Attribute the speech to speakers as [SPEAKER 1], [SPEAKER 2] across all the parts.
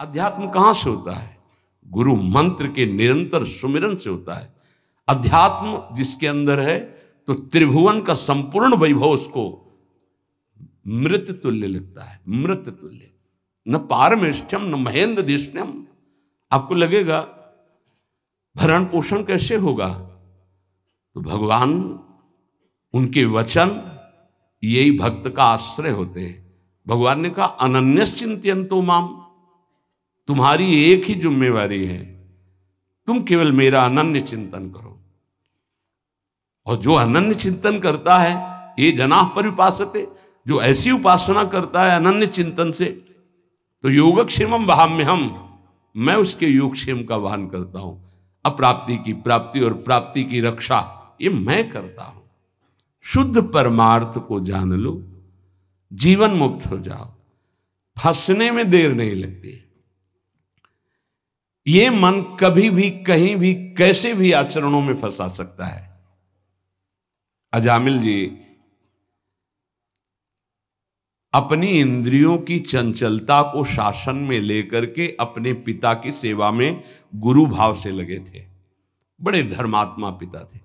[SPEAKER 1] अध्यात्म कहाँ से होता है गुरु मंत्र के निरंतर सुमिरन से होता है अध्यात्म जिसके अंदर है तो त्रिभुवन का संपूर्ण वैभव उसको मृत तुल्य लगता है मृत तुल्य न पारमेष्ठम न महेंद्र दिष्टम आपको लगेगा भरण पोषण कैसे होगा तो भगवान उनके वचन यही भक्त का आश्रय होते हैं भगवान ने कहा अनन्य चिंतन तो माम तुम्हारी एक ही जिम्मेवारी है तुम केवल मेरा अनन्य चिंतन करो और जो अनन्य चिंतन करता है ये जनाह पर उपासते जो ऐसी उपासना करता है अनन्य चिंतन से तो योगक्षेम वहाम हम मैं उसके योगक्षेम का वाहन करता हूं अप्राप्ति की प्राप्ति और प्राप्ति की रक्षा ये मैं करता हूं शुद्ध परमार्थ को जान लो जीवन मुक्त हो जाओ फंसने में देर नहीं लगती ये मन कभी भी कहीं भी कैसे भी आचरणों में फंसा सकता है अजामिल जी अपनी इंद्रियों की चंचलता को शासन में लेकर के अपने पिता की सेवा में गुरु भाव से लगे थे बड़े धर्मात्मा पिता थे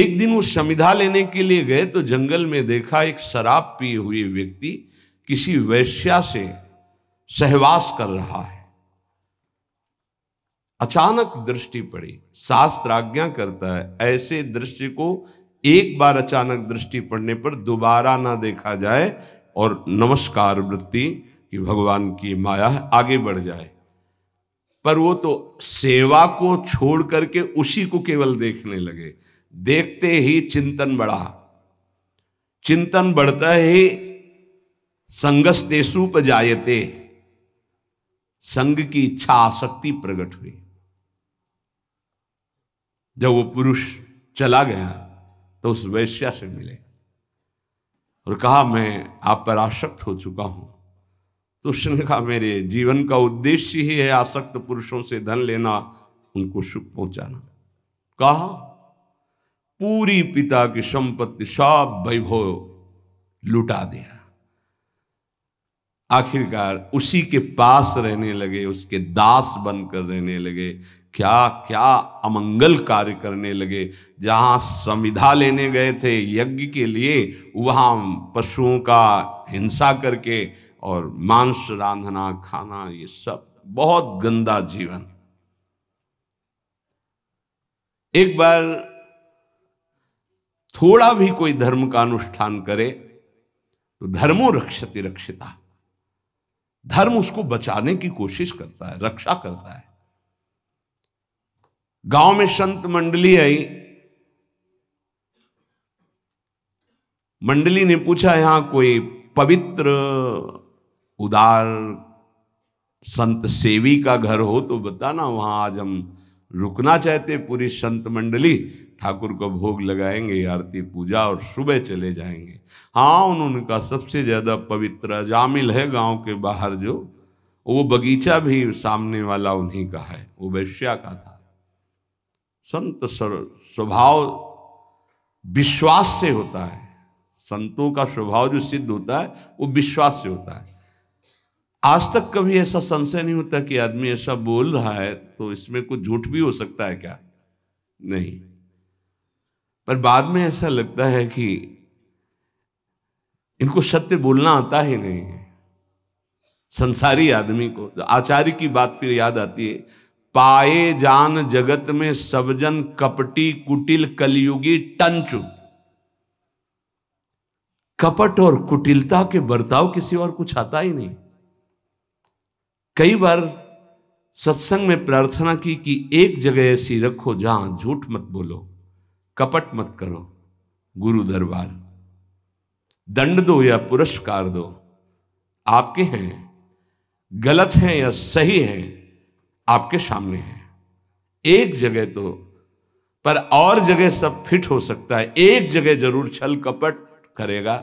[SPEAKER 1] एक दिन वो समिधा लेने के लिए गए तो जंगल में देखा एक शराब पिए हुए व्यक्ति किसी वैश्या से सहवास कर रहा है अचानक दृष्टि पड़ी शास्त्र आज्ञा करता है ऐसे दृश्य को एक बार अचानक दृष्टि पड़ने पर दोबारा ना देखा जाए और नमस्कार वृत्ति कि भगवान की माया आगे बढ़ जाए पर वो तो सेवा को छोड़ करके उसी को केवल देखने लगे देखते ही चिंतन बढ़ा चिंतन बढ़ता ही संगस तेसुप जायते संघ की इच्छा आसक्ति प्रकट हुई जब वो पुरुष चला गया तो उस वैश्या से मिले और कहा मैं आप पर आसक्त हो चुका हूं तो उसने कहा मेरे जीवन का उद्देश्य ही है आसक्त पुरुषों से धन लेना उनको सुख पहुंचाना कहा पूरी पिता की संपत्ति सब वैभव लुटा दिया आखिरकार उसी के पास रहने लगे उसके दास बनकर रहने लगे क्या क्या अमंगल कार्य करने लगे जहाँ संविधा लेने गए थे यज्ञ के लिए वहाँ पशुओं का हिंसा करके और मांस रांधना खाना ये सब बहुत गंदा जीवन एक बार थोड़ा भी कोई धर्म का अनुष्ठान करे तो धर्मो रक्षति रक्षिता धर्म उसको बचाने की कोशिश करता है रक्षा करता है गांव में संत मंडली आई मंडली ने पूछा यहां कोई पवित्र उदार संत सेवी का घर हो तो बताना वहां आज हम रुकना चाहते पूरी संत मंडली ठाकुर को भोग लगाएंगे आरती पूजा और सुबह चले जाएंगे हाँ उन्होंने कहा सबसे ज़्यादा पवित्र जामिल है गांव के बाहर जो वो बगीचा भी सामने वाला उन्हीं का है वो वैश्या का था संत स्वभाव विश्वास से होता है संतों का स्वभाव जो सिद्ध होता है वो विश्वास से होता है आज तक कभी ऐसा संशय नहीं होता कि आदमी ऐसा बोल रहा है तो इसमें कुछ झूठ भी हो सकता है क्या नहीं पर बाद में ऐसा लगता है कि इनको सत्य बोलना आता ही नहीं है संसारी आदमी को आचार्य की बात फिर याद आती है पाए जान जगत में सबजन कपटी कुटिल कलयुगी टंचु कपट और कुटिलता के बर्ताव किसी और कुछ आता ही नहीं कई बार सत्संग में प्रार्थना की कि एक जगह ऐसी रखो जहां झूठ मत बोलो कपट मत करो गुरु दरबार दंड दो या पुरस्कार दो आपके हैं गलत हैं या सही हैं आपके सामने हैं एक जगह तो पर और जगह सब फिट हो सकता है एक जगह जरूर छल कपट करेगा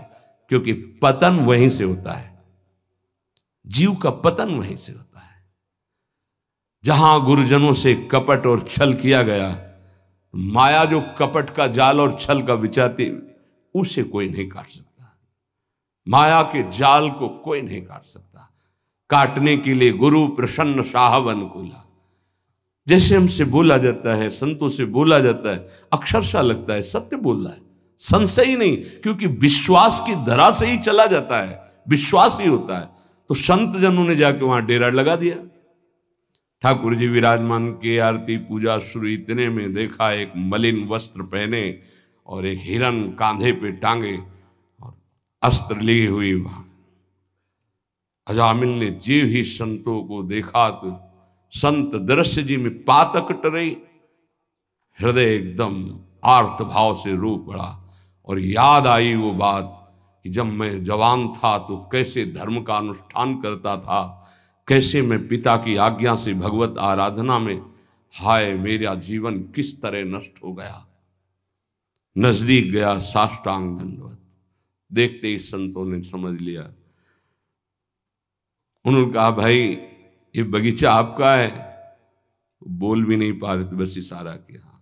[SPEAKER 1] क्योंकि पतन वहीं से होता है जीव का पतन वहीं से होता है जहां गुरुजनों से कपट और छल किया गया माया जो कपट का जाल और छल का बिछाती उसे कोई नहीं काट सकता माया के जाल को कोई नहीं काट सकता काटने के लिए गुरु प्रसन्न साहवन कोला जैसे हमसे बोला जाता है संतों से बोला जाता है अक्षरशा लगता है सत्य बोल रहा है संशय ही नहीं क्योंकि विश्वास की धरा से ही चला जाता है विश्वास ही होता है तो संत जनों ने जाके वहां डेरा लगा दिया ठाकुर जी विराजमान के आरती पूजा शुरू इतने में देखा एक मलिन वस्त्र पहने और एक हिरण कांधे पे टांगे और अस्त्र लिए हुई अजामिल ने जीव ही संतों को देखा तो संत दृश्य जी में पातक टरे हृदय एकदम आर्त भाव से रो पड़ा और याद आई वो बात कि जब मैं जवान था तो कैसे धर्म का अनुष्ठान करता था कैसे मैं पिता की आज्ञा से भगवत आराधना में हाय मेरा जीवन किस तरह नष्ट हो गया नजदीक गया साष्टांग दंडवत देखते ही संतों ने समझ लिया उन्होंने कहा भाई ये बगीचा आपका है बोल भी नहीं पा रहे थे बस इशारा किया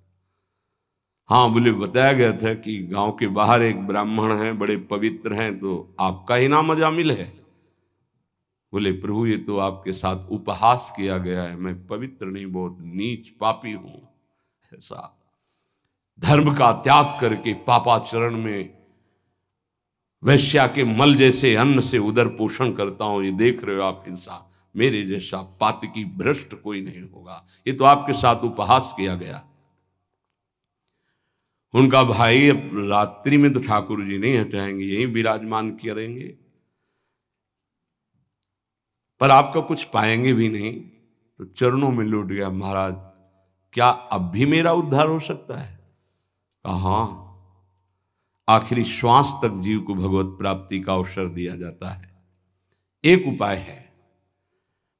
[SPEAKER 1] हाँ बोले बताया गया था कि गांव के बाहर एक ब्राह्मण है बड़े पवित्र हैं तो आपका ही नाम अजामिल है बोले प्रभु ये तो आपके साथ उपहास किया गया है मैं पवित्र नहीं बहुत नीच पापी हूं ऐसा धर्म का त्याग करके पापाचरण में वैश्या के मल जैसे अन्न से उदर पोषण करता हूं ये देख रहे हो आप हिंसा मेरे जैसा पात की भ्रष्ट कोई नहीं होगा ये तो आपके साथ उपहास किया गया उनका भाई रात्रि में तो ठाकुर जी नहीं हटाएंगे यही विराजमान करेंगे पर आपका कुछ पाएंगे भी नहीं तो चरणों में लुट गया महाराज क्या अब भी मेरा उद्धार हो सकता है कहा हाँ। आखिरी श्वास तक जीव को भगवत प्राप्ति का अवसर दिया जाता है एक उपाय है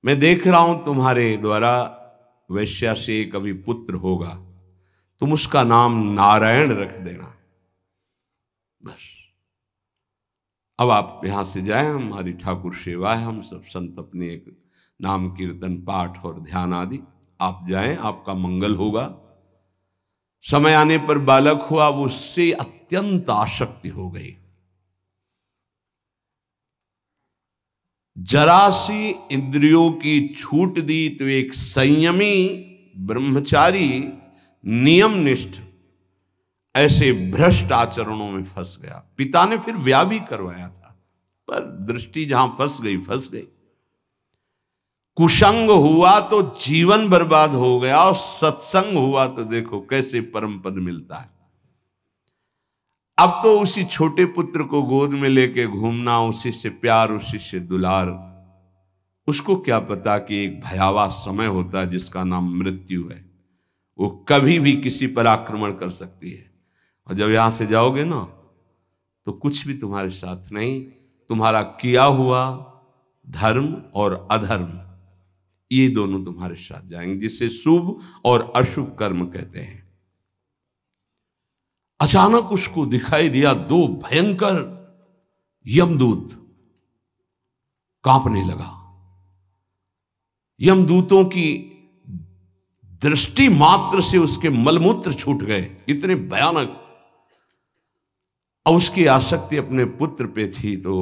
[SPEAKER 1] मैं देख रहा हूं तुम्हारे द्वारा वैश्या से एक अभी पुत्र होगा तुम उसका नाम नारायण रख देना बस अब आप यहाँ से जाए हमारी ठाकुर सेवा है हम सब संत अपने एक नाम कीर्तन पाठ और ध्यान आदि आप जाएं आपका मंगल होगा समय आने पर बालक हुआ उससे अत्यंत आसक्ति हो गई जरा सी इंद्रियों की छूट दी तो एक संयमी ब्रह्मचारी नियम निष्ठ ऐसे भ्रष्ट आचरणों में फंस गया पिता ने फिर व्या भी करवाया था पर दृष्टि जहां फंस गई फंस गई कुसंग हुआ तो जीवन बर्बाद हो गया और सत्संग हुआ तो देखो कैसे परम पद मिलता है अब तो उसी छोटे पुत्र को गोद में लेके घूमना उसी से प्यार उसी से दुलार उसको क्या पता कि एक भयावह समय होता है जिसका नाम मृत्यु है वो कभी भी किसी पर आक्रमण कर सकती है और जब यहां से जाओगे ना तो कुछ भी तुम्हारे साथ नहीं तुम्हारा किया हुआ धर्म और अधर्म ये दोनों तुम्हारे साथ जाएंगे जिसे शुभ और अशुभ कर्म कहते हैं अचानक उसको दिखाई दिया दो भयंकर यमदूत कांपने लगा यमदूतों की दृष्टि मात्र से उसके मलमूत्र छूट गए इतने भयानक और उसकी आसक्ति अपने पुत्र पे थी तो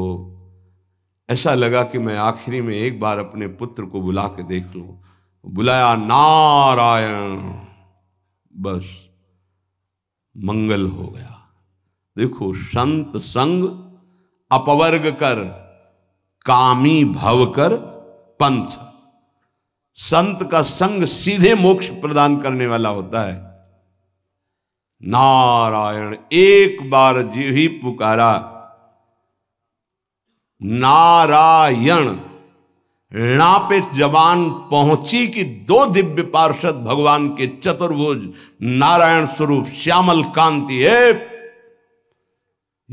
[SPEAKER 1] ऐसा लगा कि मैं आखिरी में एक बार अपने पुत्र को बुला के देख लू बुलाया नारायण बस मंगल हो गया देखो संत संग अपवर्ग कर कामी भव कर पंथ संत का संग सीधे मोक्ष प्रदान करने वाला होता है नारायण एक बार जी ही पुकारा नारायण णा पे जवान पहुंची कि दो दिव्य पार्षद भगवान के चतुर्भुज नारायण स्वरूप श्यामल कांति है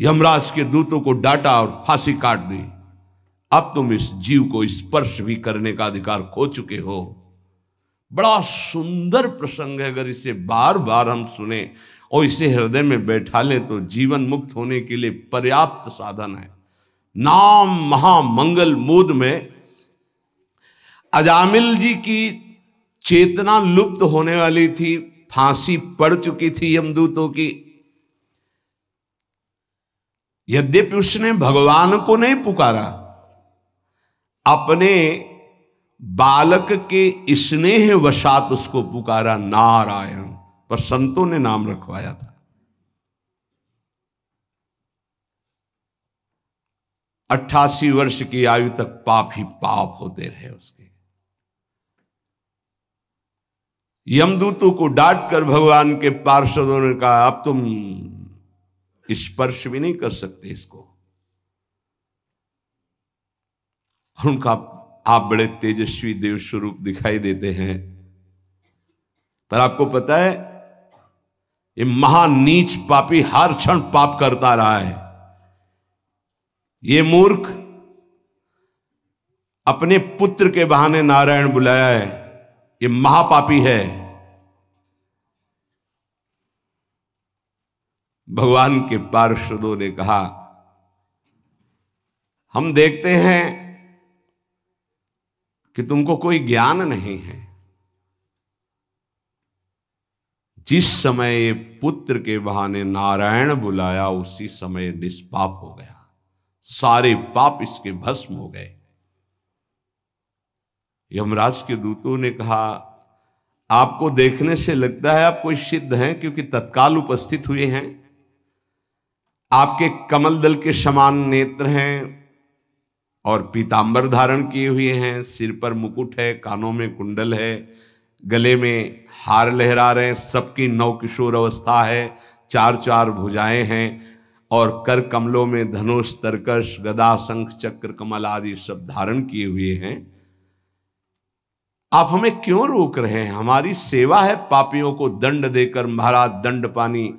[SPEAKER 1] यमराज के दूतों को डांटा और फांसी काट दी अब तुम इस जीव को स्पर्श भी करने का अधिकार खो चुके हो बड़ा सुंदर प्रसंग है अगर इसे बार बार हम सुने और इसे हृदय में बैठा लें तो जीवन मुक्त होने के लिए पर्याप्त साधन है नाम महामंगल मोद में अजामिल जी की चेतना लुप्त होने वाली थी फांसी पड़ चुकी थी यमदूतों की यद्यपि उसने भगवान को नहीं पुकारा अपने बालक के स्नेह वशात उसको पुकारा नारायण पर संतों ने नाम रखवाया था अट्ठासी वर्ष की आयु तक पाप ही पाप होते रहे उसके यमदूतों को डांट कर भगवान के पार्षदों ने कहा अब तुम स्पर्श भी नहीं कर सकते इसको उनका आप बड़े तेजस्वी देव स्वरूप दिखाई देते हैं पर आपको पता है ये महानीच पापी हर क्षण पाप करता रहा है ये मूर्ख अपने पुत्र के बहाने नारायण बुलाया है ये महापापी है भगवान के पार्षदों ने कहा हम देखते हैं कि तुमको कोई ज्ञान नहीं है जिस समय पुत्र के बहाने नारायण बुलाया उसी समय निष्पाप हो गया सारे पाप इसके भस्म हो गए यमराज के दूतों ने कहा आपको देखने से लगता है आप कोई सिद्ध हैं क्योंकि तत्काल उपस्थित हुए हैं आपके कमल दल के समान नेत्र हैं और पीतांबर धारण किए हुए हैं सिर पर मुकुट है कानों में कुंडल है गले में हार लहरा रहे हैं सबकी नवकिशोर अवस्था है चार चार भुजाएं हैं और कर कमलों में धनुष तरकश गदा शंख चक्र कमल आदि सब धारण किए हुए हैं आप हमें क्यों रोक रहे हैं हमारी सेवा है पापियों को दंड देकर महाराज दंड पानी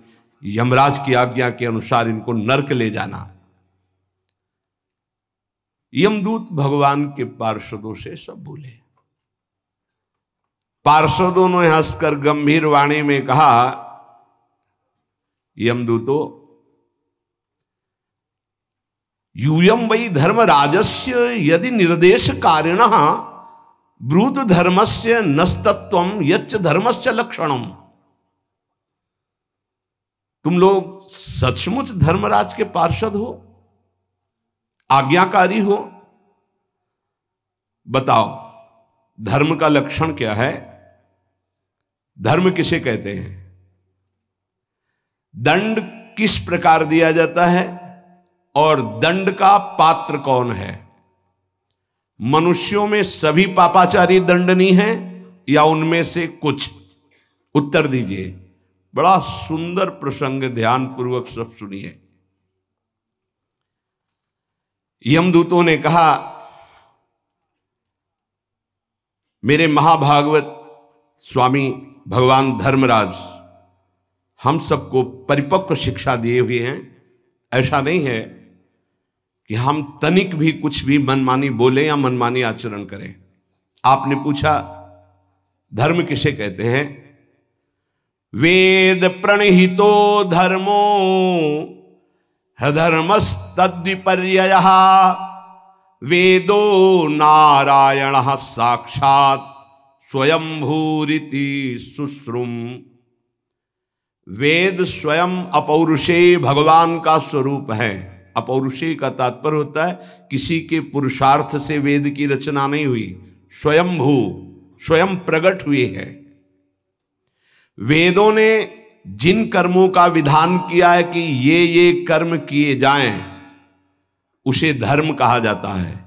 [SPEAKER 1] यमराज की आज्ञा के अनुसार इनको नरक ले जाना यमदूत भगवान के पार्षदों से सब भूले पार्षदों ने हंसकर गंभीर वाणी में कहा यमदूतो यूयम वही धर्म राजस्य यदि निर्देश कारिण ब्रूत से नस्तत्व यच्च से लक्षणम तुम लोग सचमुच धर्मराज के पार्षद हो आज्ञाकारी हो बताओ धर्म का लक्षण क्या है धर्म किसे कहते हैं दंड किस प्रकार दिया जाता है और दंड का पात्र कौन है मनुष्यों में सभी पापाचारी दंडनीय हैं या उनमें से कुछ उत्तर दीजिए बड़ा सुंदर प्रसंग ध्यान पूर्वक सब सुनिए यमदूतों ने कहा मेरे महाभागवत स्वामी भगवान धर्मराज हम सबको परिपक्व शिक्षा दिए हुए हैं ऐसा नहीं है कि हम तनिक भी कुछ भी मनमानी बोले या मनमानी आचरण करें आपने पूछा धर्म किसे कहते हैं वेद प्रणहितो धर्मो हृधर्मस्तपर्य वेदो नारायण साक्षात भूरिति सुश्रुम वेद स्वयं अपौरुषेय भगवान का स्वरूप है अपौरुषेय का तात्पर्य होता है किसी के पुरुषार्थ से वेद की रचना नहीं हुई स्वयंभू स्वयं प्रकट हुए है वेदों ने जिन कर्मों का विधान किया है कि ये ये कर्म किए जाएं उसे धर्म कहा जाता है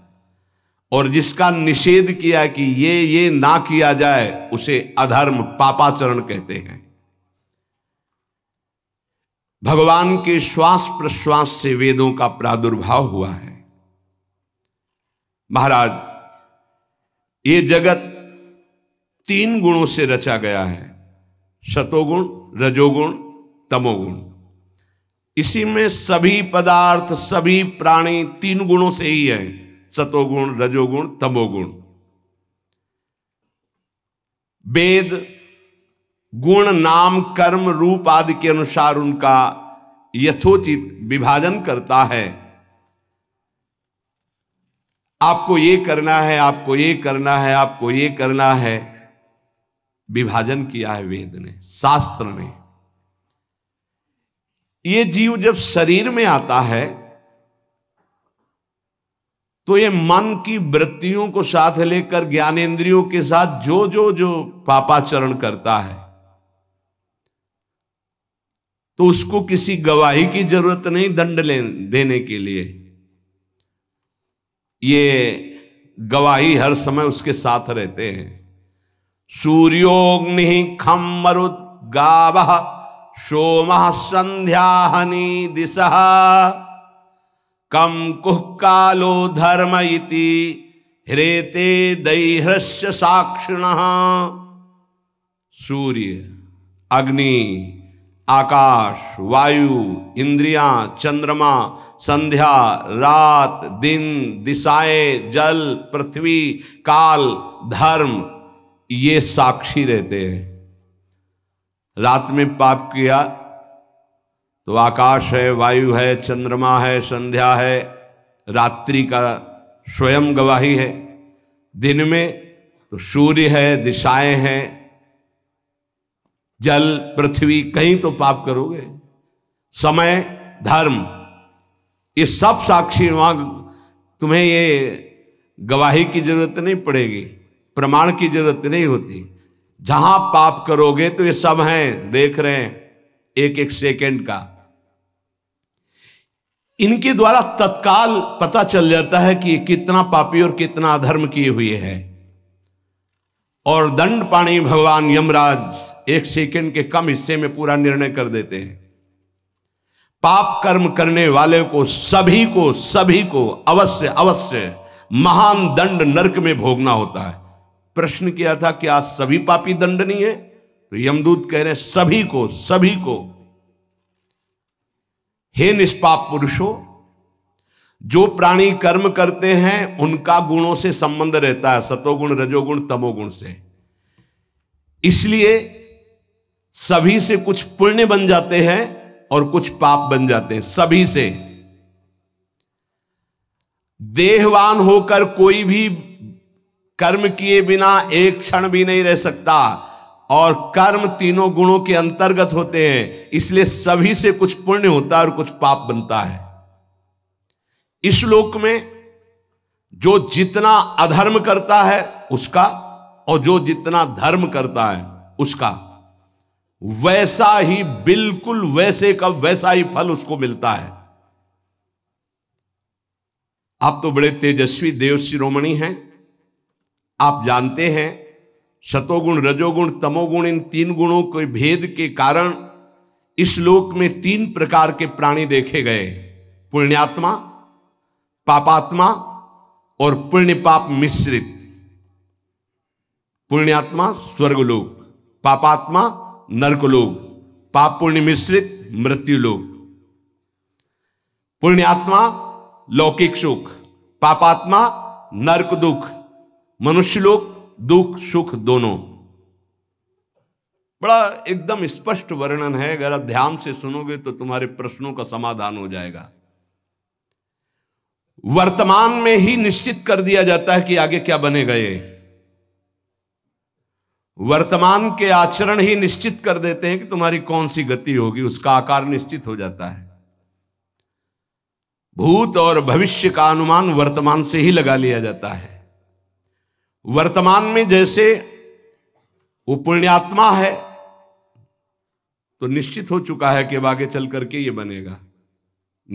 [SPEAKER 1] और जिसका निषेध किया कि ये ये ना किया जाए उसे अधर्म पापाचरण कहते हैं भगवान के श्वास प्रश्वास से वेदों का प्रादुर्भाव हुआ है महाराज ये जगत तीन गुणों से रचा गया है शतोगुण रजोगुण तमोगुण इसी में सभी पदार्थ सभी प्राणी तीन गुणों से ही है सतोगुण रजोगुण तमोगुण वेद गुण नाम कर्म रूप आदि के अनुसार उनका यथोचित विभाजन करता है आपको ये करना है आपको ये करना है आपको ये करना है विभाजन किया है वेद ने शास्त्र ने ये जीव जब शरीर में आता है तो ये मन की वृत्तियों को साथ लेकर ज्ञानेन्द्रियों के साथ जो जो जो पापाचरण करता है तो उसको किसी गवाही की जरूरत नहीं दंड ले देने के लिए ये गवाही हर समय उसके साथ रहते हैं सूर्योग्नि खम मरुत गावा सोम संध्या हनी दिशा कम कुह कालो धर्म इति हृते दैहृश्य साक्षिण सूर्य अग्नि आकाश वायु इंद्रियां चंद्रमा संध्या रात दिन दिशाएं जल पृथ्वी काल धर्म ये साक्षी रहते हैं रात में पाप किया तो आकाश है वायु है चंद्रमा है संध्या है रात्रि का स्वयं गवाही है दिन में तो सूर्य है दिशाएं हैं जल पृथ्वी कहीं तो पाप करोगे समय धर्म ये सब साक्षी वहां तुम्हें ये गवाही की जरूरत नहीं पड़ेगी प्रमाण की जरूरत नहीं होती जहां पाप करोगे तो ये सब हैं देख रहे हैं एक एक सेकंड का इनके द्वारा तत्काल पता चल जाता है कि ये कितना पापी और कितना अधर्म किए हुए है और दंड पाणी भगवान यमराज एक सेकंड के कम हिस्से में पूरा निर्णय कर देते हैं पाप कर्म करने वाले को सभी को सभी को अवश्य अवश्य महान दंड नरक में भोगना होता है प्रश्न किया था कि आज सभी पापी दंडनीय है तो यमदूत कह रहे हैं सभी को सभी को हे निष्पाप पुरुषों जो प्राणी कर्म करते हैं उनका गुणों से संबंध रहता है सतोगुण रजोगुण तमोगुण से इसलिए सभी से कुछ पुण्य बन जाते हैं और कुछ पाप बन जाते हैं सभी से देहवान होकर कोई भी कर्म किए बिना एक क्षण भी नहीं रह सकता और कर्म तीनों गुणों के अंतर्गत होते हैं इसलिए सभी से कुछ पुण्य होता है और कुछ पाप बनता है इस श्लोक में जो जितना अधर्म करता है उसका और जो जितना धर्म करता है उसका वैसा ही बिल्कुल वैसे का वैसा ही फल उसको मिलता है आप तो बड़े तेजस्वी देव शिरोमणि हैं आप जानते हैं शतोगुण रजोगुण तमोगुण इन तीन गुणों के भेद के कारण इस लोक में तीन प्रकार के प्राणी देखे गए पुण्यात्मा पापात्मा और पुण्य पाप मिश्रित पुण्यात्मा स्वर्गलोक पापात्मा नरकलोक पाप पुण्य मिश्रित मृत्युलोक पुण्यात्मा लौकिक सुख पापात्मा नरक दुख मनुष्यलोक दुख सुख दोनों बड़ा एकदम स्पष्ट वर्णन है अगर आप ध्यान से सुनोगे तो तुम्हारे प्रश्नों का समाधान हो जाएगा वर्तमान में ही निश्चित कर दिया जाता है कि आगे क्या बने गए वर्तमान के आचरण ही निश्चित कर देते हैं कि तुम्हारी कौन सी गति होगी उसका आकार निश्चित हो जाता है भूत और भविष्य का अनुमान वर्तमान से ही लगा लिया जाता है वर्तमान में जैसे वो पुण्यात्मा है तो निश्चित हो चुका है कि आगे चल करके ये बनेगा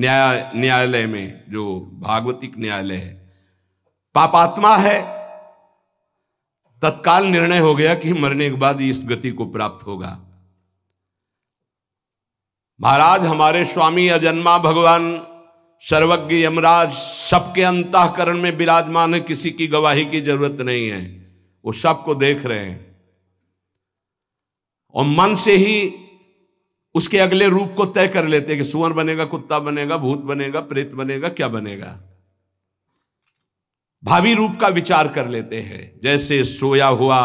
[SPEAKER 1] न्याय न्यायालय में जो भागवतिक न्यायालय है पापात्मा है तत्काल निर्णय हो गया कि मरने के बाद इस गति को प्राप्त होगा महाराज हमारे स्वामी अजन्मा भगवान सर्वज्ञ यमराज सबके अंतकरण में विराजमान है किसी की गवाही की जरूरत नहीं है वो सबको देख रहे हैं और मन से ही उसके अगले रूप को तय कर लेते हैं कि सुअर बनेगा कुत्ता बनेगा भूत बनेगा प्रेत बनेगा क्या बनेगा भावी रूप का विचार कर लेते हैं जैसे सोया हुआ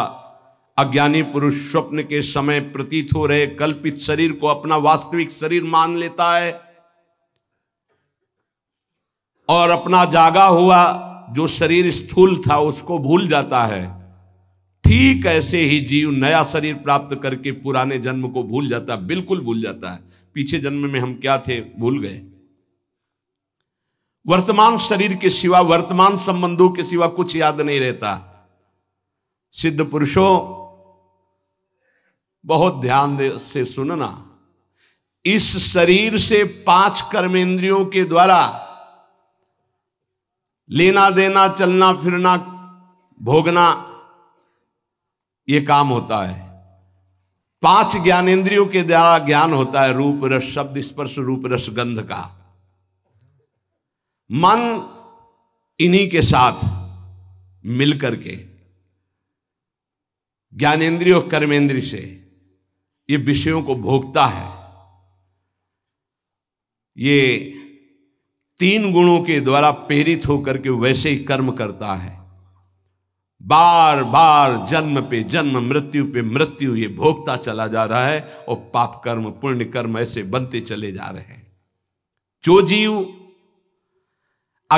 [SPEAKER 1] अज्ञानी पुरुष स्वप्न के समय प्रतीत हो रहे कल्पित शरीर को अपना वास्तविक शरीर मान लेता है और अपना जागा हुआ जो शरीर स्थूल था उसको भूल जाता है ठीक ऐसे ही जीव नया शरीर प्राप्त करके पुराने जन्म को भूल जाता है बिल्कुल भूल जाता है पीछे जन्म में हम क्या थे भूल गए वर्तमान शरीर के सिवा वर्तमान संबंधों के सिवा कुछ याद नहीं रहता सिद्ध पुरुषों बहुत ध्यान से सुनना इस शरीर से पांच कर्मेंद्रियों के द्वारा लेना देना चलना फिरना भोगना ये काम होता है पांच ज्ञानेन्द्रियों के द्वारा ज्ञान होता है रूप रस शब्द स्पर्श रूप रस गंध का मन इन्हीं के साथ मिलकर के ज्ञानेन्द्रिय और कर्मेंद्रिय से ये विषयों को भोगता है ये तीन गुणों के द्वारा प्रेरित होकर के वैसे ही कर्म करता है बार बार जन्म पे जन्म मृत्यु पे मृत्यु ये भोगता चला जा रहा है और पाप कर्म पुण्य कर्म ऐसे बनते चले जा रहे हैं जो जीव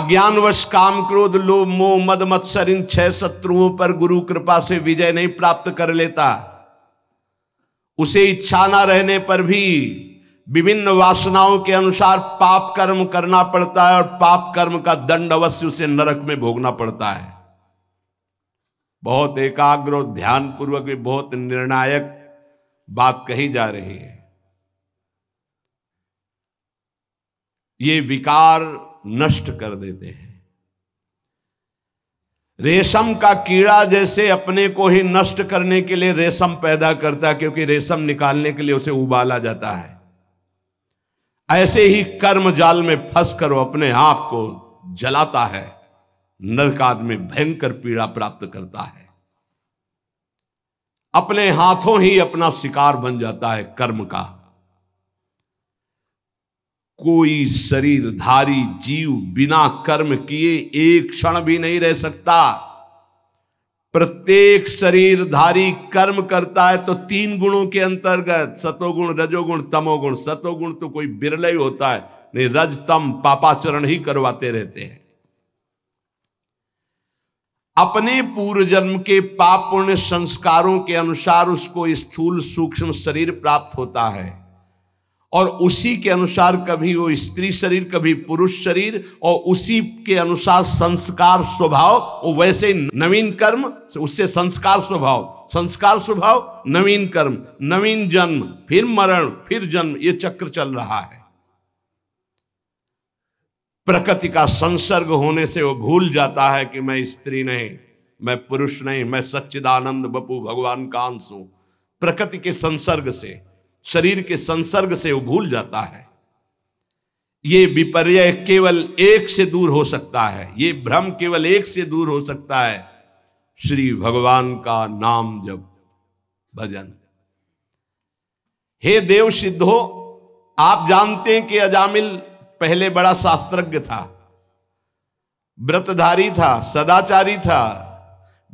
[SPEAKER 1] अज्ञानवश काम क्रोध लोभ मोह मद मत्सर इन छह शत्रुओं पर गुरु कृपा से विजय नहीं प्राप्त कर लेता उसे इच्छा ना रहने पर भी विभिन्न वासनाओं के अनुसार पाप कर्म करना पड़ता है और पाप कर्म का दंड अवश्य उसे नरक में भोगना पड़ता है बहुत एकाग्र और ध्यान पूर्वक भी बहुत निर्णायक बात कही जा रही है ये विकार नष्ट कर देते हैं रेशम का कीड़ा जैसे अपने को ही नष्ट करने के लिए रेशम पैदा करता है क्योंकि रेशम निकालने के लिए उसे उबाला जाता है ऐसे ही कर्म जाल में फंस कर वो अपने आप को जलाता है नरकाद में भयंकर पीड़ा प्राप्त करता है अपने हाथों ही अपना शिकार बन जाता है कर्म का कोई शरीरधारी जीव बिना कर्म किए एक क्षण भी नहीं रह सकता प्रत्येक शरीरधारी कर्म करता है तो तीन गुणों के अंतर्गत सतोगुण रजोगुण तमोगुण सतोगुण तो कोई बिरला ही होता है नहीं रज तम पापाचरण ही करवाते रहते हैं अपने पूर्व जन्म के पाप पुण्य संस्कारों के अनुसार उसको स्थूल सूक्ष्म शरीर प्राप्त होता है और उसी के अनुसार कभी वो स्त्री शरीर कभी पुरुष शरीर और उसी के अनुसार संस्कार स्वभाव वो वैसे नवीन कर्म उससे संस्कार स्वभाव संस्कार स्वभाव नवीन कर्म नवीन जन्म फिर मरण फिर जन्म ये चक्र चल रहा है प्रकृति का संसर्ग होने से वो भूल जाता है कि मैं स्त्री नहीं मैं पुरुष नहीं मैं सच्चिदानंद बपू भगवान का अंश हूं प्रकृति के संसर्ग से शरीर के संसर्ग से वो भूल जाता है ये विपर्य केवल एक से दूर हो सकता है ये भ्रम केवल एक से दूर हो सकता है श्री भगवान का नाम जब भजन हे देव सिद्धो आप जानते हैं कि अजामिल पहले बड़ा शास्त्रज्ञ था व्रतधारी था सदाचारी था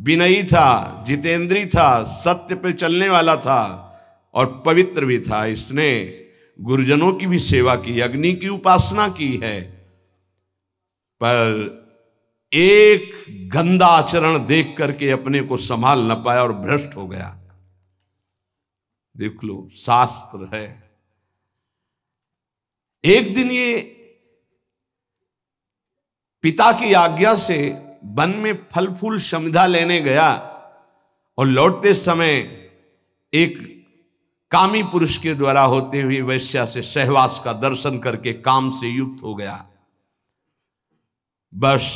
[SPEAKER 1] विनयी था जितेंद्री था सत्य पर चलने वाला था और पवित्र भी था इसने गुरुजनों की भी सेवा की अग्नि की उपासना की है पर एक गंदा आचरण देख करके अपने को संभाल न पाया और भ्रष्ट हो गया देख लो शास्त्र है एक दिन ये पिता की आज्ञा से वन में फल फूल समिधा लेने गया और लौटते समय एक कामी पुरुष के द्वारा होते हुए वैश्या से सहवास का दर्शन करके काम से युक्त हो गया बस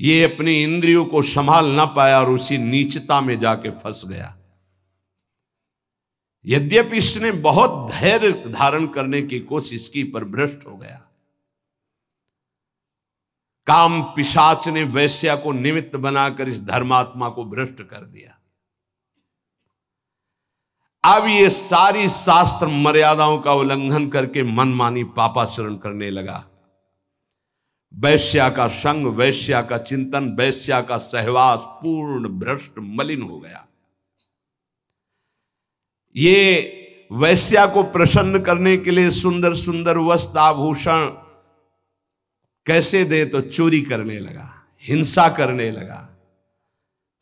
[SPEAKER 1] ये अपने इंद्रियों को संभाल ना पाया और उसी नीचता में जाके फंस गया यद्यपि इसने बहुत धैर्य धारण करने की कोशिश की पर भ्रष्ट हो गया काम पिशाच ने वैश्या को निमित्त बनाकर इस धर्मात्मा को भ्रष्ट कर दिया अब ये सारी शास्त्र मर्यादाओं का उल्लंघन करके मनमानी पापाचरण करने लगा वैश्या का संग वैश्या का चिंतन वैश्या का सहवास पूर्ण भ्रष्ट मलिन हो गया ये वैश्या को प्रसन्न करने के लिए सुंदर सुंदर वस्त्र आभूषण कैसे दे तो चोरी करने लगा हिंसा करने लगा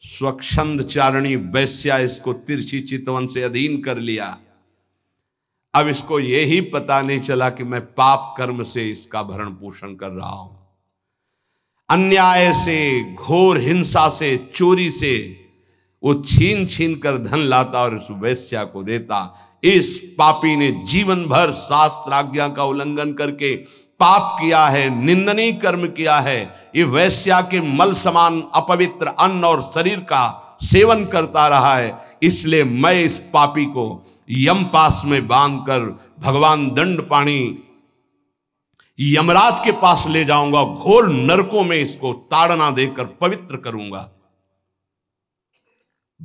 [SPEAKER 1] स्वच्छंद चारणी वैश्या इसको तिरछी चितवन से अधीन कर लिया अब इसको ये ही पता नहीं चला कि मैं पाप कर्म से इसका भरण पोषण कर रहा हूं अन्याय से घोर हिंसा से चोरी से वो छीन छीन कर धन लाता और इस वैश्या को देता इस पापी ने जीवन भर शास्त्राज्ञा का उल्लंघन करके पाप किया है निंदनीय कर्म किया है ये वैश्या के मल समान अपवित्र अन्न और शरीर का सेवन करता रहा है इसलिए मैं इस पापी को यम पास में बांध कर भगवान दंड पाणी यमराज के पास ले जाऊंगा घोर नरकों में इसको ताड़ना देकर पवित्र करूंगा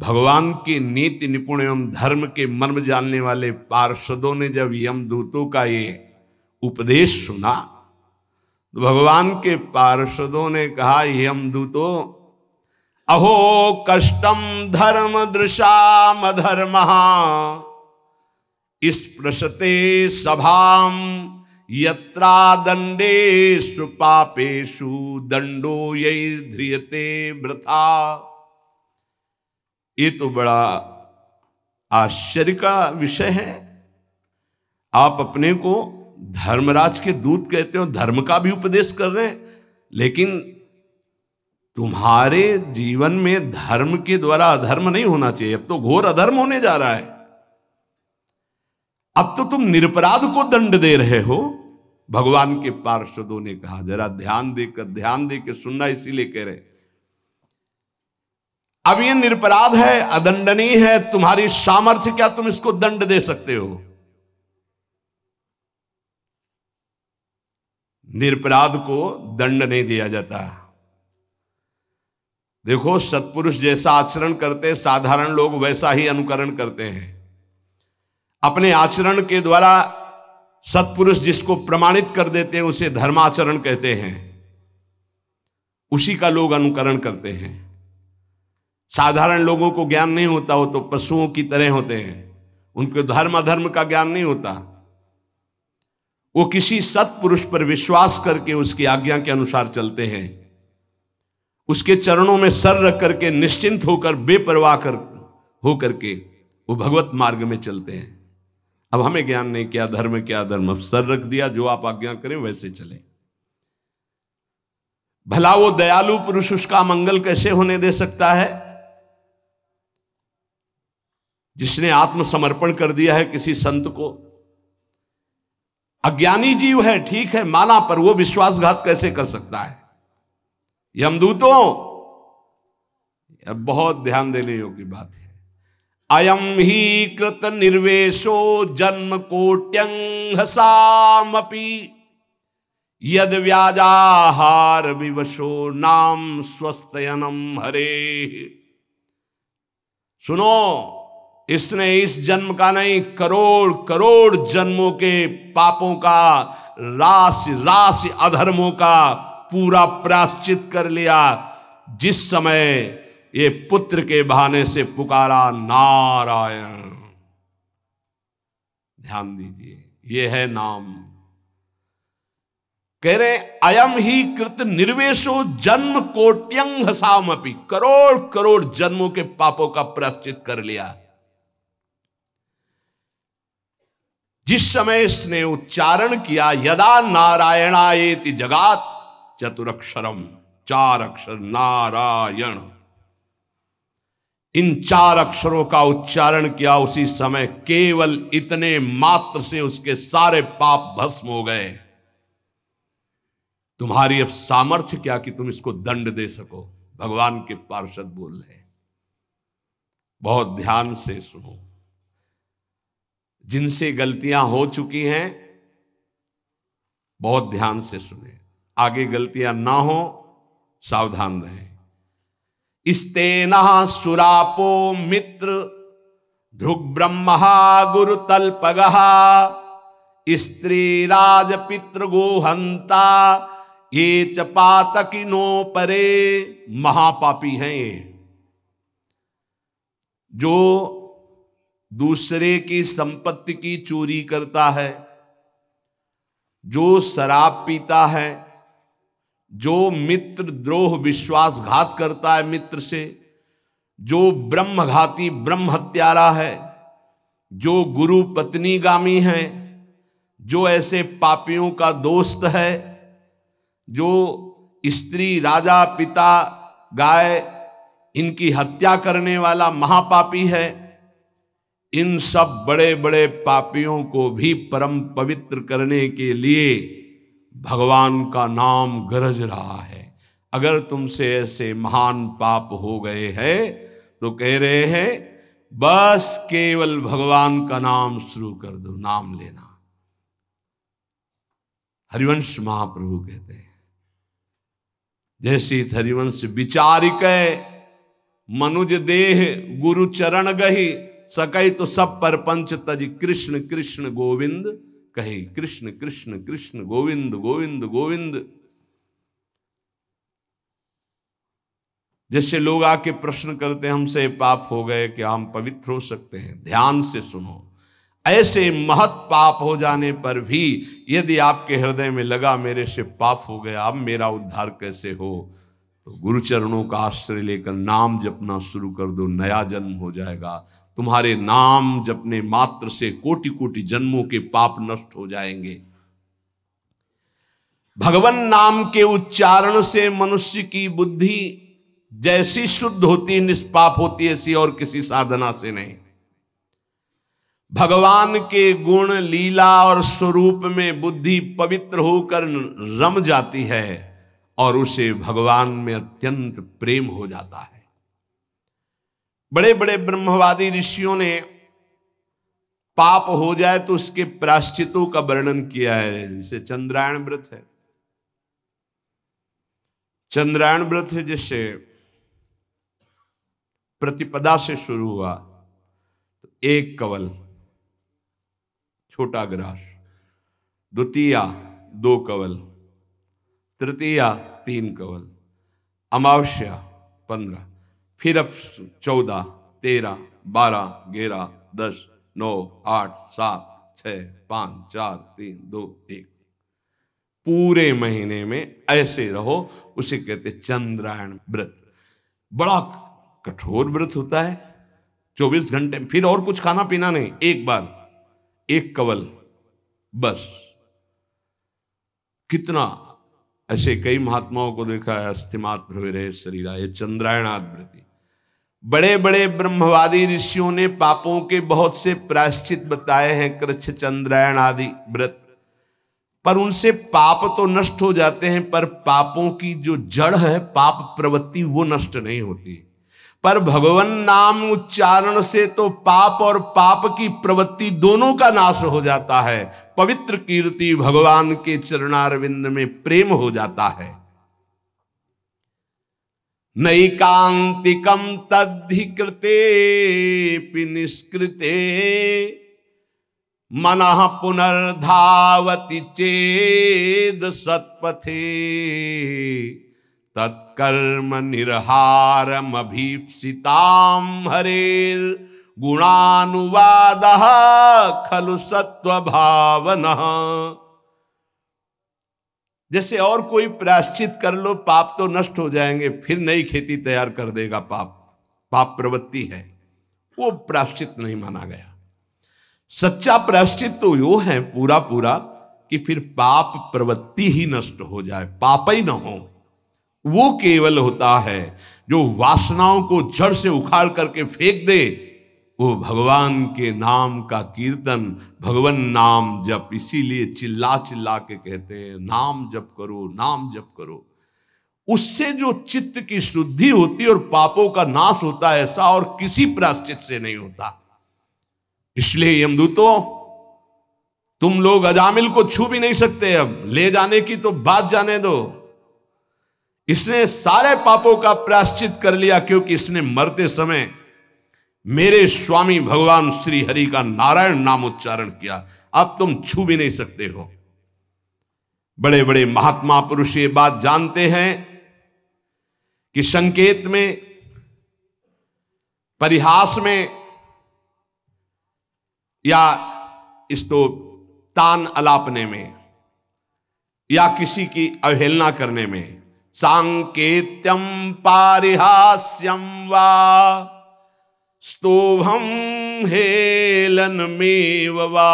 [SPEAKER 1] भगवान के नीति निपुण एवं धर्म के मर्म जानने वाले पार्षदों ने जब यम दूतों का ये उपदेश सुना तो भगवान के पार्षदों ने कहा ये हम दूतो अहो कष्टम धर्म दृशा धर्म इस प्रसते सभाम यत्रा दंडे सुपापेशु दंडो यही ध्रियते व्रथा ये तो बड़ा आश्चर्य का विषय है आप अपने को धर्मराज के दूत कहते हो धर्म का भी उपदेश कर रहे हैं लेकिन तुम्हारे जीवन में धर्म के द्वारा अधर्म नहीं होना चाहिए अब तो घोर अधर्म होने जा रहा है अब तो तुम निरपराध को दंड दे रहे हो भगवान के पार्षदों ने कहा जरा ध्यान देकर ध्यान देकर सुनना इसीलिए कह रहे अब ये निरपराध है अदंडनीय है तुम्हारी सामर्थ्य क्या तुम इसको दंड दे सकते हो निरपराध को दंड नहीं दिया जाता देखो सत्पुरुष जैसा आचरण करते साधारण लोग वैसा ही अनुकरण करते हैं अपने आचरण के द्वारा सत्पुरुष जिसको प्रमाणित कर देते हैं उसे धर्माचरण कहते हैं उसी का लोग अनुकरण करते हैं साधारण लोगों को ज्ञान नहीं होता वो तो पशुओं की तरह होते हैं उनके धर्म अधर्म का ज्ञान नहीं होता वो किसी सत्पुरुष पर विश्वास करके उसकी आज्ञा के अनुसार चलते हैं उसके चरणों में सर रख करके निश्चिंत होकर बेपरवाह कर हो करके वो भगवत मार्ग में चलते हैं अब हमें ज्ञान नहीं क्या धर्म क्या धर्म अब सर रख दिया जो आप आज्ञा करें वैसे चले भला वो दयालु पुरुष उसका मंगल कैसे होने दे सकता है जिसने आत्मसमर्पण कर दिया है किसी संत को अज्ञानी जीव है ठीक है माना पर वो विश्वासघात कैसे कर सकता है यमदूतों अब बहुत ध्यान देने योग्य बात है अयम ही कृत निर्वेशो जन्म कोट्यंगसामपि यद व्याजाहार विवशो नाम स्वस्थयनम हरे सुनो इसने इस जन्म का नहीं करोड़ करोड़ जन्मों के पापों का राशि राशि अधर्मों का पूरा प्राश्चित कर लिया जिस समय ये पुत्र के बहाने से पुकारा नारायण ध्यान दीजिए ये है नाम कह रहे अयम ही कृत निर्वेशो जन्म कोट्यंग सामपी करोड़ करोड़ जन्मों के पापों का प्राश्चित कर लिया जिस समय इसने उच्चारण किया यदा नारायणाएति जगात चतुरक्षरम चार अक्षर नारायण इन चार अक्षरों का उच्चारण किया उसी समय केवल इतने मात्र से उसके सारे पाप भस्म हो गए तुम्हारी अब सामर्थ्य क्या कि तुम इसको दंड दे सको भगवान के पार्षद बोल रहे बहुत ध्यान से सुनो जिनसे गलतियां हो चुकी हैं बहुत ध्यान से सुने आगे गलतियां ना हो सावधान रहें स्तेना सुरापो मित्र गुरु स्त्री राज पित्र गोहंता ये च नो परे महापापी हैं ये जो दूसरे की संपत्ति की चोरी करता है जो शराब पीता है जो मित्र द्रोह विश्वासघात करता है मित्र से जो ब्रह्मघाती ब्रह्म हत्यारा है जो गुरु पत्नी गामी है जो ऐसे पापियों का दोस्त है जो स्त्री राजा पिता गाय इनकी हत्या करने वाला महापापी है इन सब बड़े बड़े पापियों को भी परम पवित्र करने के लिए भगवान का नाम गरज रहा है अगर तुमसे ऐसे महान पाप हो गए हैं तो कह रहे हैं बस केवल भगवान का नाम शुरू कर दो नाम लेना हरिवंश महाप्रभु कहते हैं जैसी हरिवंश विचारिक मनुज देह गुरु चरण गही सकई तो सब पर पंच तज कृष्ण कृष्ण गोविंद कहे कृष्ण कृष्ण कृष्ण गोविंद गोविंद गोविंद जैसे लोग आके प्रश्न करते हैं हमसे पाप हो गए कि हम पवित्र हो सकते हैं ध्यान से सुनो ऐसे महत पाप हो जाने पर भी यदि आपके हृदय में लगा मेरे से पाप हो गया अब मेरा उद्धार कैसे हो तो गुरुचरणों का आश्रय लेकर नाम जपना शुरू कर दो नया जन्म हो जाएगा तुम्हारे नाम जपने मात्र से कोटि कोटि जन्मों के पाप नष्ट हो जाएंगे भगवान नाम के उच्चारण से मनुष्य की बुद्धि जैसी शुद्ध होती निष्पाप होती ऐसी और किसी साधना से नहीं भगवान के गुण लीला और स्वरूप में बुद्धि पवित्र होकर रम जाती है और उसे भगवान में अत्यंत प्रेम हो जाता है बड़े बड़े ब्रह्मवादी ऋषियों ने पाप हो जाए तो उसके प्राश्चितों का वर्णन किया है जैसे चंद्रायण व्रत है चंद्रायण व्रत है जैसे प्रतिपदा से शुरू हुआ तो एक कवल छोटा ग्रास द्वितीय दो कवल तृतीया तीन कवल अमावस्या पंद्रह फिर अब चौदह तेरह बारह ग्यारह दस नौ आठ सात छ पांच चार तीन दो एक पूरे महीने में ऐसे रहो उसे कहते चंद्रायण व्रत बड़ा कठोर व्रत होता है चौबीस घंटे फिर और कुछ खाना पीना नहीं एक बार एक कवल बस कितना ऐसे कई महात्माओं को देखा है अस्थिमात्र हुए रहे शरीर आए चंद्रायणाद्रति बड़े बड़े ब्रह्मवादी ऋषियों ने पापों के बहुत से प्रायश्चित बताए हैं कृष्ण चंद्रायण आदि व्रत पर उनसे पाप तो नष्ट हो जाते हैं पर पापों की जो जड़ है पाप प्रवृत्ति वो नष्ट नहीं होती पर भगवान नाम उच्चारण से तो पाप और पाप की प्रवृत्ति दोनों का नाश हो जाता है पवित्र कीर्ति भगवान के चरणारविंद में प्रेम हो जाता है नैकांतिकम तद्धिकृते निष्कृते मन पुनर्धावती चेद सत्पथे तत्कर्म निर्हारम अभीप्सिताम गुणानुवाद खलु सत्व जैसे और कोई प्राश्चित कर लो पाप तो नष्ट हो जाएंगे फिर नई खेती तैयार कर देगा पाप पाप प्रवृत्ति है वो प्राश्चित नहीं माना गया सच्चा प्राश्चित तो यो है पूरा पूरा कि फिर पाप प्रवृत्ति ही नष्ट हो जाए पाप ही न हो वो केवल होता है जो वासनाओं को जड़ से उखाड़ करके फेंक दे वो भगवान के नाम का कीर्तन भगवान नाम जप इसीलिए चिल्ला चिल्ला के कहते हैं नाम जप करो नाम जप करो उससे जो चित्त की शुद्धि होती और पापों का नाश होता है ऐसा और किसी प्राश्चित से नहीं होता इसलिए यमदूतो तुम लोग अजामिल को छू भी नहीं सकते अब ले जाने की तो बात जाने दो इसने सारे पापों का प्राश्चित कर लिया क्योंकि इसने मरते समय मेरे स्वामी भगवान श्री हरि का नारायण नाम उच्चारण किया अब तुम छू भी नहीं सकते हो बड़े बड़े महात्मा पुरुष ये बात जानते हैं कि संकेत में परिहास में या इसको तान अलापने में या किसी की अवहेलना करने में सांकेत्यम पारिहास्यम वा स्तोभम हेलन मेवा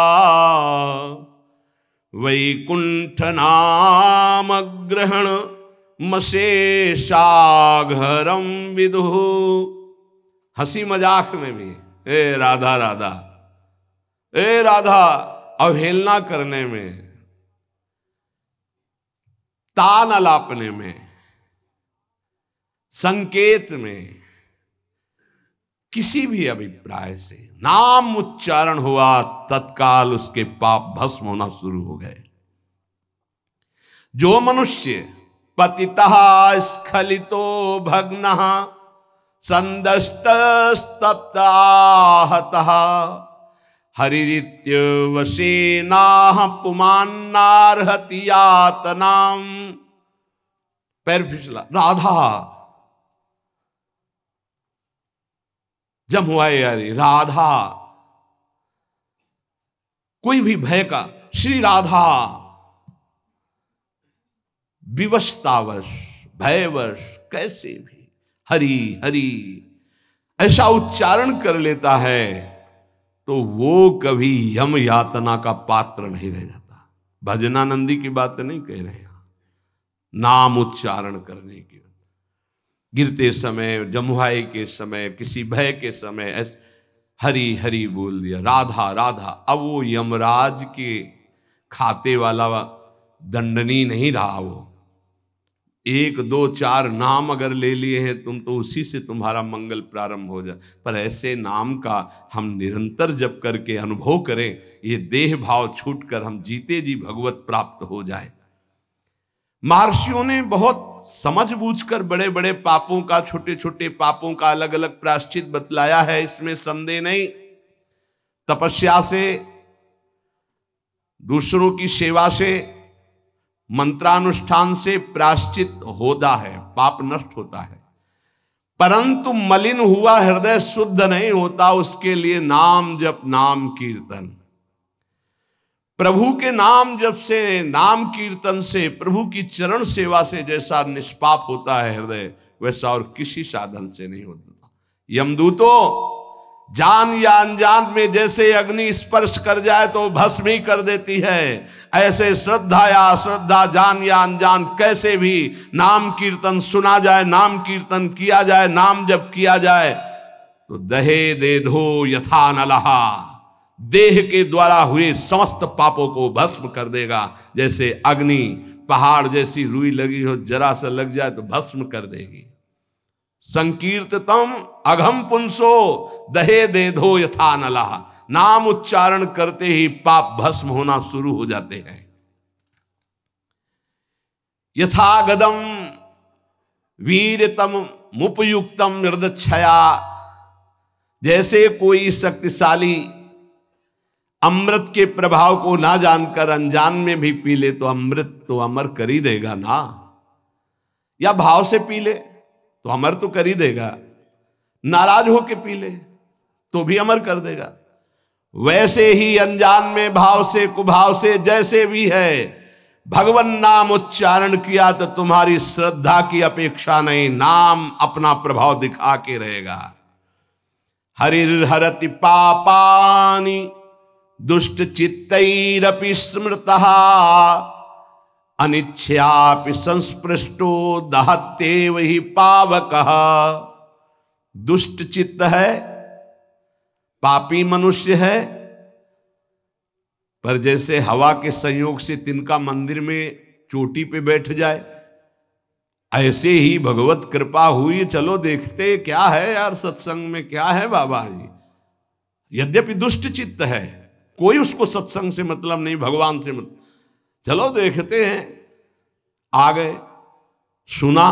[SPEAKER 1] वैकुंठ नाम ग्रहण मशेषाघरम विदु हंसी मजाक में भी ए राधा राधा ए राधा अवहेलना करने में तान लापने में संकेत में किसी भी अभिप्राय से नाम उच्चारण हुआ तत्काल उसके पाप भस्म होना शुरू हो गए जो मनुष्य पतिता स्खलितो भग्न संदष्ट स्तप्ताहत वशेना पुमान्नार्हति यातना पैर फिसला राधा जम हुआ हरी राधा कोई भी भय का श्री राधा विवशतावश भयवश कैसे भी हरी हरी ऐसा उच्चारण कर लेता है तो वो कभी यम यातना का पात्र नहीं रह जाता भजनानंदी की बात नहीं कह रहे हैं नाम उच्चारण करने की गिरते समय जमुहाई के समय किसी भय के समय हरी हरी बोल दिया राधा राधा अब वो यमराज के खाते वाला दंडनी नहीं रहा वो एक दो चार नाम अगर ले लिए हैं तुम तो उसी से तुम्हारा मंगल प्रारंभ हो जाए पर ऐसे नाम का हम निरंतर जप करके अनुभव करें ये देह भाव छूट कर हम जीते जी भगवत प्राप्त हो जाए महर्षियों ने बहुत समझ कर बड़े बड़े पापों का छोटे छोटे पापों का अलग अलग प्राश्चित बतलाया है इसमें संदेह नहीं तपस्या से दूसरों की सेवा से मंत्रानुष्ठान से प्राश्चित होता है पाप नष्ट होता है परंतु मलिन हुआ हृदय शुद्ध नहीं होता उसके लिए नाम जप नाम कीर्तन प्रभु के नाम जब से नाम कीर्तन से प्रभु की चरण सेवा से जैसा निष्पाप होता है हृदय वैसा और किसी साधन से नहीं होता यमदूतो जान या अनजान में जैसे अग्नि स्पर्श कर जाए तो भस्म ही कर देती है ऐसे श्रद्धा या अश्रद्धा जान या अनजान कैसे भी नाम कीर्तन सुना जाए नाम कीर्तन किया जाए नाम जब किया जाए तो दहे दे धो यथा नलहा देह के द्वारा हुए समस्त पापों को भस्म कर देगा जैसे अग्नि पहाड़ जैसी रुई लगी हो जरा सा लग जाए तो भस्म कर देगी संकीर्ततम अघम पुंसो दहे दे धो यथा नला नाम उच्चारण करते ही पाप भस्म होना शुरू हो जाते हैं यथा गदम वीरतम मुपयुक्तम निर्दक्षया जैसे कोई शक्तिशाली अमृत के प्रभाव को ना जानकर अनजान में भी पी ले तो अमृत तो अमर कर ही देगा ना या भाव से पी ले तो अमर तो कर ही देगा नाराज होके पी ले तो भी अमर कर देगा वैसे ही अनजान में भाव से कुभाव से जैसे भी है भगवान नाम उच्चारण किया तो तुम्हारी श्रद्धा की अपेक्षा नहीं नाम अपना प्रभाव दिखा के रहेगा हरिर्हरति पापानी दुष्ट चित्तरपि स्मृता अनिच्छा संस्पृष्टो दहते वही पावक दुष्ट चित्त है पापी मनुष्य है पर जैसे हवा के संयोग से तिनका मंदिर में चोटी पे बैठ जाए ऐसे ही भगवत कृपा हुई चलो देखते क्या है यार सत्संग में क्या है बाबा जी यद्यपि दुष्ट चित्त है कोई उसको सत्संग से मतलब नहीं भगवान से मतलब चलो देखते हैं आ गए सुना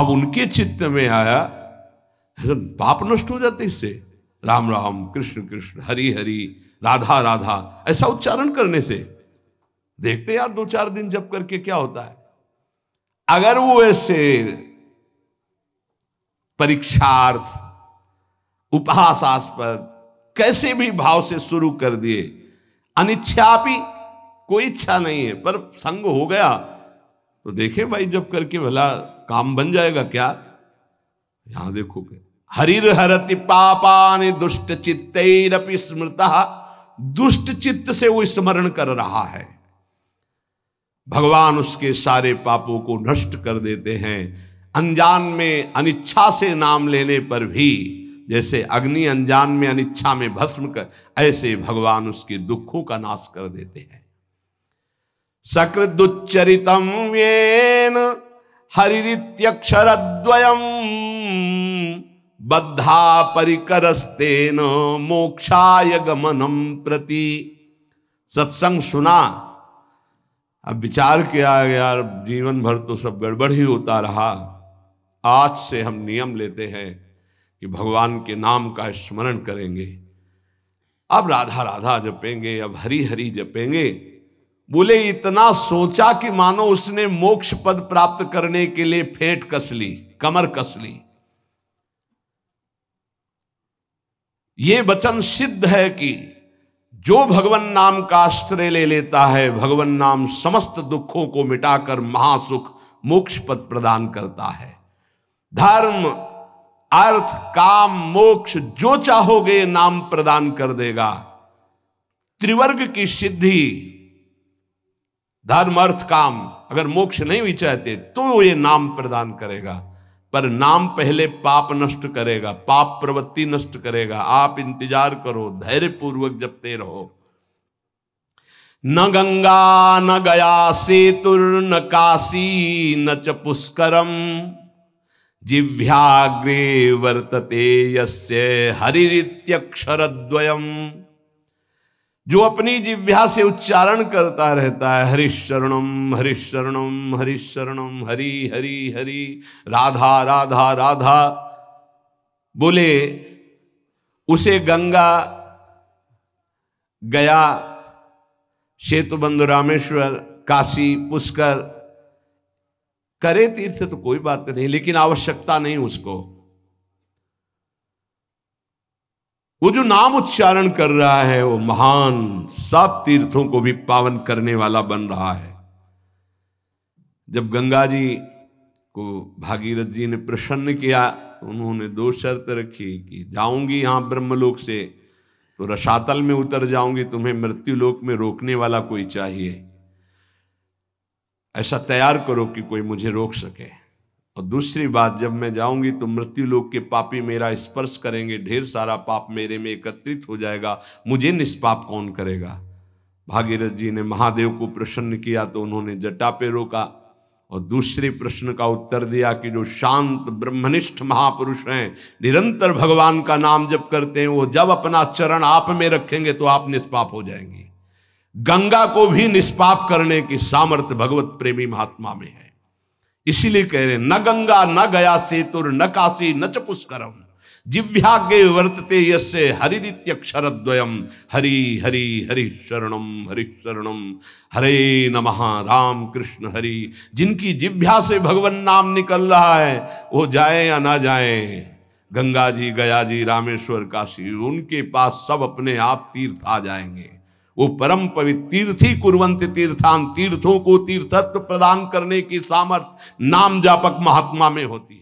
[SPEAKER 1] अब उनके चित्त में आया पाप नष्ट हो जाते इससे राम राम कृष्ण कृष्ण हरि हरि राधा राधा ऐसा उच्चारण करने से देखते यार दो चार दिन जब करके क्या होता है अगर वो ऐसे परीक्षार्थ उपहासास्पद कैसे भी भाव से शुरू कर दिए अनिच्छा भी कोई इच्छा नहीं है पर संग हो गया तो देखे भाई जब करके भला काम बन जाएगा क्या यहां देखोगे हरिर हरति पापान दुष्ट चित्तरपी स्मृता दुष्ट चित्त से वो स्मरण कर रहा है भगवान उसके सारे पापों को नष्ट कर देते हैं अनजान में अनिच्छा से नाम लेने पर भी जैसे अग्नि अनजान में अनिच्छा में भस्म कर ऐसे भगवान उसके दुखों का नाश कर देते हैं सकृदुच्चरितम येन द्वयम बद्धा परिकरस्तेन मोक्षाय गमनम प्रति सत्संग सुना अब विचार किया यार जीवन भर तो सब गड़बड़ ही होता रहा आज से हम नियम लेते हैं कि भगवान के नाम का स्मरण करेंगे अब राधा राधा जपेंगे अब हरी हरी जपेंगे बोले इतना सोचा कि मानो उसने मोक्ष पद प्राप्त करने के लिए फेट कस ली कमर कस ली ये वचन सिद्ध है कि जो भगवान नाम का आश्रय ले लेता है भगवान नाम समस्त दुखों को मिटाकर महासुख मोक्ष पद प्रदान करता है धर्म अर्थ काम मोक्ष जो चाहोगे नाम प्रदान कर देगा त्रिवर्ग की सिद्धि धर्म अर्थ काम अगर मोक्ष नहीं भी चाहते तो ये नाम प्रदान करेगा पर नाम पहले पाप नष्ट करेगा पाप प्रवृत्ति नष्ट करेगा आप इंतजार करो धैर्य पूर्वक जपते रहो न गंगा न गया सेतुर न काशी न च पुष्करम जिव्याग्रे वर्तते यस्य हरित्यक्षरद्वयम जो अपनी जिव्या से उच्चारण करता रहता है हरिशरणम हरिशरणम हरिशरणम हरि हरि हरि राधा राधा राधा बोले उसे गंगा गया शेतुबंध रामेश्वर काशी पुष्कर करे तीर्थ तो कोई बात नहीं लेकिन आवश्यकता नहीं उसको वो जो नाम उच्चारण कर रहा है वो महान सब तीर्थों को भी पावन करने वाला बन रहा है जब गंगा जी को भागीरथ जी ने प्रसन्न किया तो उन्होंने दो शर्त रखी कि जाऊंगी यहां ब्रह्मलोक से तो रसातल में उतर जाऊंगी तुम्हें मृत्युलोक में रोकने वाला कोई चाहिए ऐसा तैयार करो कि कोई मुझे रोक सके और दूसरी बात जब मैं जाऊंगी तो मृत्यु लोग के पापी मेरा स्पर्श करेंगे ढेर सारा पाप मेरे में एकत्रित हो जाएगा मुझे निष्पाप कौन करेगा भागीरथ जी ने महादेव को प्रसन्न किया तो उन्होंने जटा पे रोका और दूसरे प्रश्न का उत्तर दिया कि जो शांत ब्रह्मनिष्ठ महापुरुष हैं निरंतर भगवान का नाम जप करते हैं वो जब अपना चरण आप में रखेंगे तो आप निष्पाप हो जाएंगी गंगा को भी निष्पाप करने की सामर्थ्य भगवत प्रेमी महात्मा में है इसीलिए कह रहे न गंगा न गया सेतुर न काशी न च पुष्करम जिव्याज्ञ वर्तते यसे हरिदित्यक्षर द्वयम हरि हरि हरि शरणम हरि शरणम हरे नमः राम कृष्ण हरि जिनकी जिव्या से भगवान नाम निकल रहा है वो जाए या ना जाए गंगा जी गया जी रामेश्वर काशी उनके पास सब अपने आप तीर्थ आ जाएंगे वो परम पवित्र तीर्थी कुरवंत तीर्थान तीर्थों को तीर्थत्व प्रदान करने की सामर्थ नाम जापक महात्मा में होती है